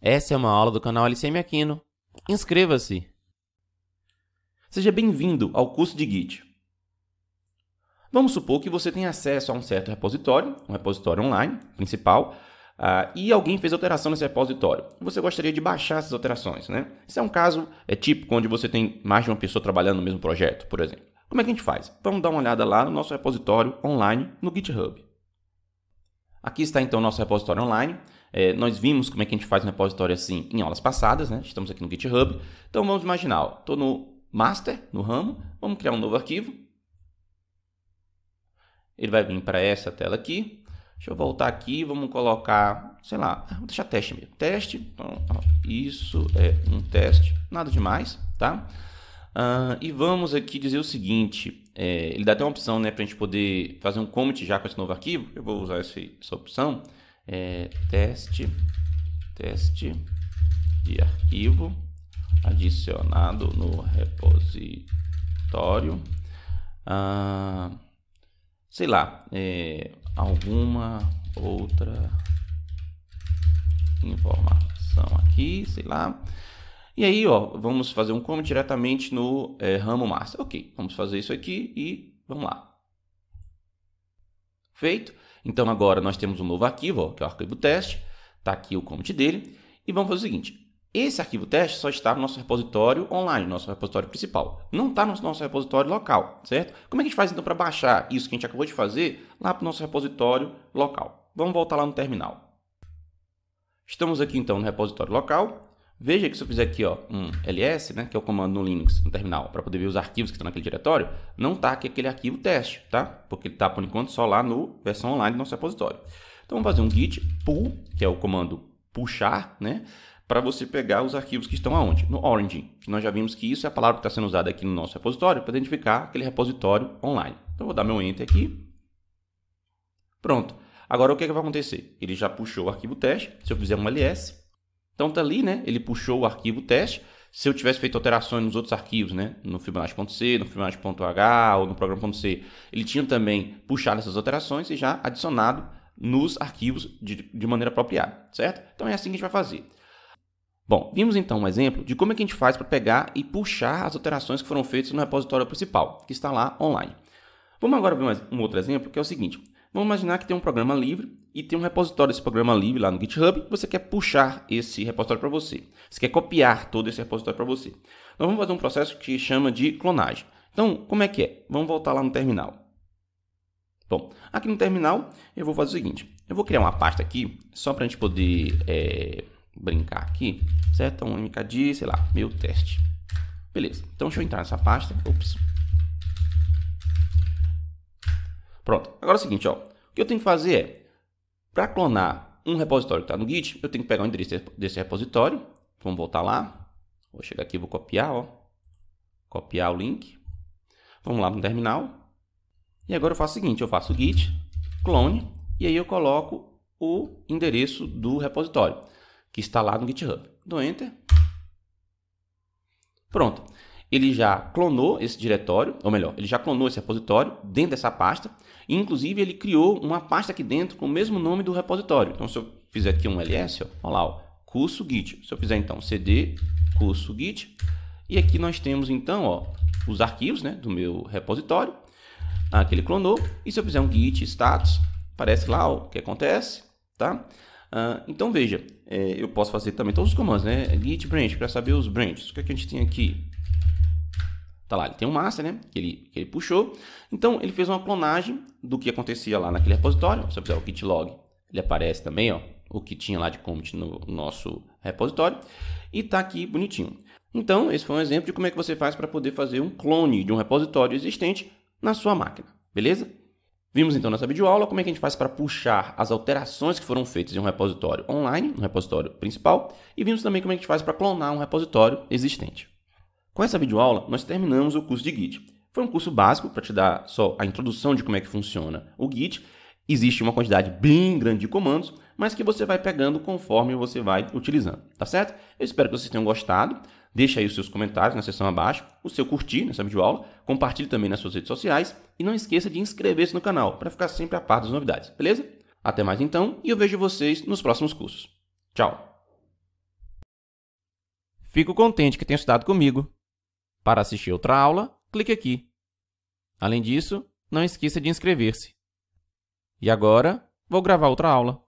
Essa é uma aula do canal LCM Aquino. Inscreva-se! Seja bem-vindo ao curso de Git. Vamos supor que você tem acesso a um certo repositório, um repositório online principal, uh, e alguém fez alteração nesse repositório. Você gostaria de baixar essas alterações, né? Isso é um caso é típico onde você tem mais de uma pessoa trabalhando no mesmo projeto, por exemplo. Como é que a gente faz? Vamos dar uma olhada lá no nosso repositório online no GitHub. Aqui está então o nosso repositório online. É, nós vimos como é que a gente faz um repositório assim em aulas passadas, né? Estamos aqui no GitHub. Então vamos imaginar, estou no master, no ramo, vamos criar um novo arquivo. Ele vai vir para essa tela aqui. Deixa eu voltar aqui, vamos colocar, sei lá, vou deixar teste mesmo. Teste, então, isso é um teste, nada demais, tá? Uh, e vamos aqui dizer o seguinte, é, ele dá até uma opção né, para a gente poder fazer um commit já com esse novo arquivo. Eu vou usar esse, essa opção é, teste, teste de arquivo adicionado no repositório, ah, sei lá, é, alguma outra informação aqui, sei lá. E aí, ó, vamos fazer um comment diretamente no é, ramo master. Ok, vamos fazer isso aqui e vamos lá. Feito. Então agora nós temos um novo arquivo, ó, que é o arquivo teste, está aqui o commit dele, e vamos fazer o seguinte, esse arquivo teste só está no nosso repositório online, no nosso repositório principal. Não está no nosso repositório local, certo? Como é que a gente faz então para baixar isso que a gente acabou de fazer lá para o nosso repositório local? Vamos voltar lá no terminal. Estamos aqui então no repositório local. Veja que se eu fizer aqui ó, um ls, né, que é o comando no Linux, no terminal, para poder ver os arquivos que estão naquele diretório, não está aqui aquele arquivo teste, tá? Porque ele está, por enquanto, só lá no versão online do nosso repositório. Então vamos fazer um git pull, que é o comando puxar, né? Para você pegar os arquivos que estão aonde? No Origin. Nós já vimos que isso é a palavra que está sendo usada aqui no nosso repositório para identificar aquele repositório online. Então vou dar meu enter aqui. Pronto. Agora o que, é que vai acontecer? Ele já puxou o arquivo teste. Se eu fizer um ls, então tá ali, né? Ele puxou o arquivo teste. Se eu tivesse feito alterações nos outros arquivos, né? No Fibonacci.c, no Fibonacci.h ou no programa.c, ele tinha também puxado essas alterações e já adicionado nos arquivos de, de maneira apropriada, certo? Então é assim que a gente vai fazer. Bom, vimos então um exemplo de como é que a gente faz para pegar e puxar as alterações que foram feitas no repositório principal, que está lá online. Vamos agora ver mais um outro exemplo, que é o seguinte. Vamos imaginar que tem um programa livre e tem um repositório desse programa livre lá no GitHub. Você quer puxar esse repositório para você. Você quer copiar todo esse repositório para você. Nós então, vamos fazer um processo que chama de clonagem. Então, como é que é? Vamos voltar lá no terminal. Bom, aqui no terminal eu vou fazer o seguinte. Eu vou criar uma pasta aqui, só para a gente poder é, brincar aqui, certo? Um mkd, sei lá, meu teste. Beleza, então deixa eu entrar nessa pasta. Ops, Pronto. Agora é o seguinte, ó. O que eu tenho que fazer é, para clonar um repositório que está no Git, eu tenho que pegar o endereço desse repositório. Vamos voltar lá. Vou chegar aqui, vou copiar, ó. Copiar o link. Vamos lá no terminal. E agora eu faço o seguinte, eu faço git clone e aí eu coloco o endereço do repositório que está lá no GitHub. Dou então, enter. Pronto ele já clonou esse diretório, ou melhor, ele já clonou esse repositório dentro dessa pasta, e inclusive ele criou uma pasta aqui dentro com o mesmo nome do repositório. Então, se eu fizer aqui um ls, ó, olha lá, ó, curso git. Se eu fizer então cd curso git, e aqui nós temos então ó, os arquivos né, do meu repositório, ah, ele clonou, e se eu fizer um git status, aparece lá ó, o que acontece, tá? Uh, então veja, é, eu posso fazer também todos os comandos, né? Git branch para saber os branches. O que, é que a gente tem aqui? Tá lá, ele tem um master, né? Que ele, que ele puxou. Então, ele fez uma clonagem do que acontecia lá naquele repositório. Se eu fizer o git log, ele aparece também, ó. O que tinha lá de commit no nosso repositório. E tá aqui bonitinho. Então, esse foi um exemplo de como é que você faz para poder fazer um clone de um repositório existente na sua máquina, beleza? Vimos então nessa videoaula como é que a gente faz para puxar as alterações que foram feitas em um repositório online, no repositório principal, e vimos também como é que a gente faz para clonar um repositório existente. Com essa videoaula, nós terminamos o curso de Git. Foi um curso básico para te dar só a introdução de como é que funciona o Git. Existe uma quantidade bem grande de comandos, mas que você vai pegando conforme você vai utilizando, tá certo? Eu espero que vocês tenham gostado. Deixe aí os seus comentários na seção abaixo, o seu curtir nessa videoaula, compartilhe também nas suas redes sociais e não esqueça de inscrever-se no canal para ficar sempre a par das novidades, beleza? Até mais então e eu vejo vocês nos próximos cursos. Tchau! Fico contente que tenha estudado comigo para assistir outra aula, clique aqui. Além disso, não esqueça de inscrever-se. E agora, vou gravar outra aula.